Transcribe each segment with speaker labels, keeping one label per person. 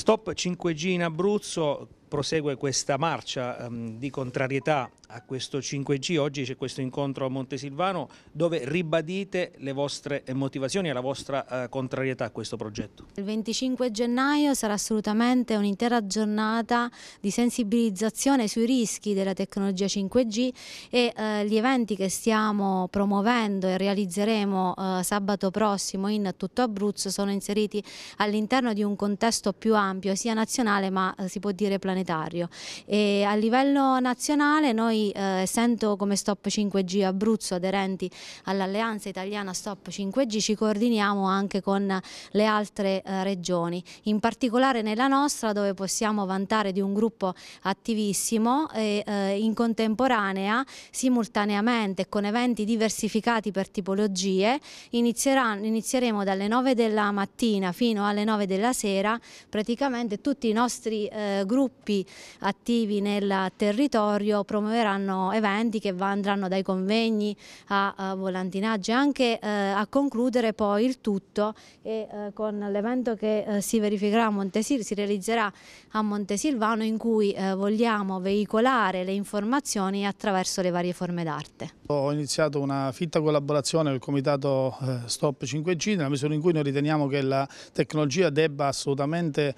Speaker 1: Stop 5G in Abruzzo, prosegue questa marcia um, di contrarietà a questo 5G. Oggi c'è questo incontro a Montesilvano dove ribadite le vostre motivazioni e la vostra uh, contrarietà a questo progetto.
Speaker 2: Il 25 gennaio sarà assolutamente un'intera giornata di sensibilizzazione sui rischi della tecnologia 5G e uh, gli eventi che stiamo promuovendo e realizzeremo uh, sabato prossimo in tutto Abruzzo sono inseriti all'interno di un contesto più ampio, sia nazionale ma si può dire planetario planetario. E a livello nazionale noi, eh, essendo come Stop 5G Abruzzo aderenti all'Alleanza Italiana Stop 5G, ci coordiniamo anche con le altre eh, regioni, in particolare nella nostra dove possiamo vantare di un gruppo attivissimo e eh, in contemporanea, simultaneamente con eventi diversificati per tipologie, inizieremo dalle 9 della mattina fino alle 9 della sera praticamente tutti i nostri eh, gruppi gruppi attivi nel territorio promuoveranno eventi che andranno dai convegni a, eh, volantinaggio e anche eh, a concludere poi il tutto e, eh, con l'evento che si verificherà a Montesil si realizzerà a Montesilvano in cui vogliamo veicolare le informazioni attraverso le varie forme d'arte.
Speaker 3: Ho iniziato una fitta collaborazione del comitato Stop 5G nella misura in cui noi riteniamo che la tecnologia debba assolutamente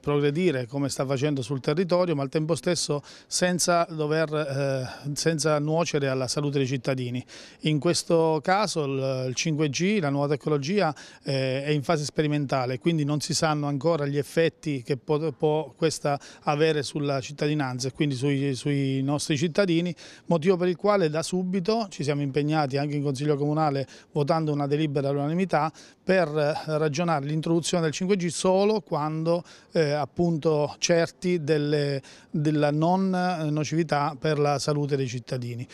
Speaker 3: progredire come sta facendo sul territorio ma al tempo stesso senza, dover, eh, senza nuocere alla salute dei cittadini. In questo caso il, 5G, la nuova tecnologia eh, è in fase sperimentale quindi non si sanno ancora gli effetti che può, può questa avere sulla cittadinanza e quindi sui, sui nostri cittadini, motivo per il quale da subito ci siamo impegnati anche in Consiglio Comunale votando una delibera all'unanimità per eh, ragionare l'introduzione del 5G solo quando eh, appunto certi delle, della non nocività per la salute dei cittadini.